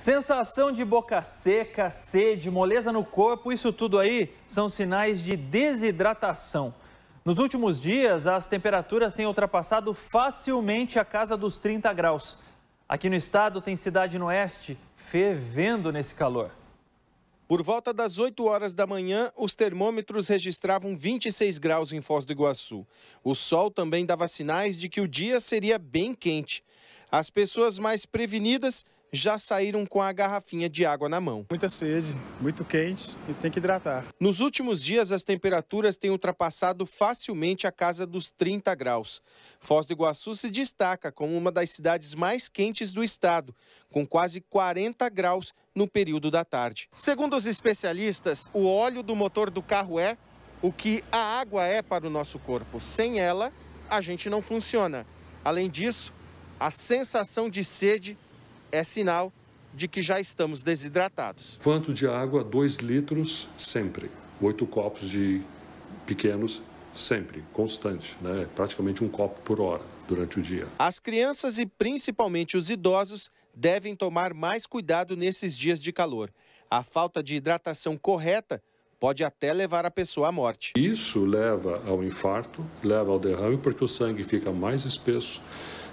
Sensação de boca seca, sede, moleza no corpo, isso tudo aí são sinais de desidratação. Nos últimos dias, as temperaturas têm ultrapassado facilmente a casa dos 30 graus. Aqui no estado, tem cidade no oeste fervendo nesse calor. Por volta das 8 horas da manhã, os termômetros registravam 26 graus em Foz do Iguaçu. O sol também dava sinais de que o dia seria bem quente. As pessoas mais prevenidas já saíram com a garrafinha de água na mão. Muita sede, muito quente e tem que hidratar. Nos últimos dias, as temperaturas têm ultrapassado facilmente a casa dos 30 graus. Foz do Iguaçu se destaca como uma das cidades mais quentes do estado, com quase 40 graus no período da tarde. Segundo os especialistas, o óleo do motor do carro é o que a água é para o nosso corpo. Sem ela, a gente não funciona. Além disso, a sensação de sede é sinal de que já estamos desidratados. Quanto de água? 2 litros sempre. Oito copos de pequenos sempre, constante, né? praticamente um copo por hora durante o dia. As crianças e principalmente os idosos devem tomar mais cuidado nesses dias de calor. A falta de hidratação correta pode até levar a pessoa à morte. Isso leva ao infarto, leva ao derrame, porque o sangue fica mais espesso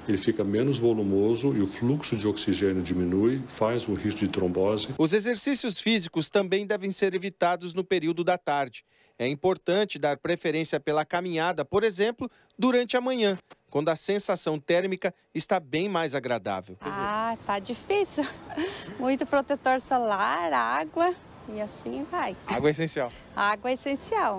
ele fica menos volumoso e o fluxo de oxigênio diminui, faz o risco de trombose. Os exercícios físicos também devem ser evitados no período da tarde. É importante dar preferência pela caminhada, por exemplo, durante a manhã, quando a sensação térmica está bem mais agradável. Ah, tá difícil. Muito protetor solar, água e assim vai. Água é essencial. Água é essencial.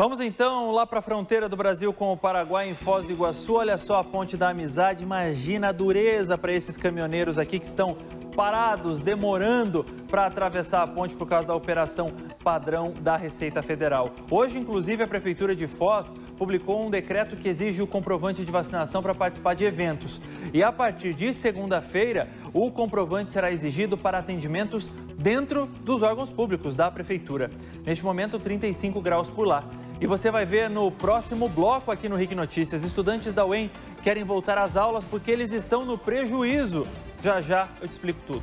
Vamos então lá para a fronteira do Brasil com o Paraguai, em Foz do Iguaçu. Olha só a ponte da amizade. Imagina a dureza para esses caminhoneiros aqui que estão parados, demorando para atravessar a ponte por causa da operação padrão da Receita Federal. Hoje, inclusive, a Prefeitura de Foz publicou um decreto que exige o comprovante de vacinação para participar de eventos. E a partir de segunda-feira, o comprovante será exigido para atendimentos dentro dos órgãos públicos da Prefeitura. Neste momento, 35 graus por lá. E você vai ver no próximo bloco aqui no RIC Notícias. Estudantes da UEM querem voltar às aulas porque eles estão no prejuízo. Já já eu te explico tudo.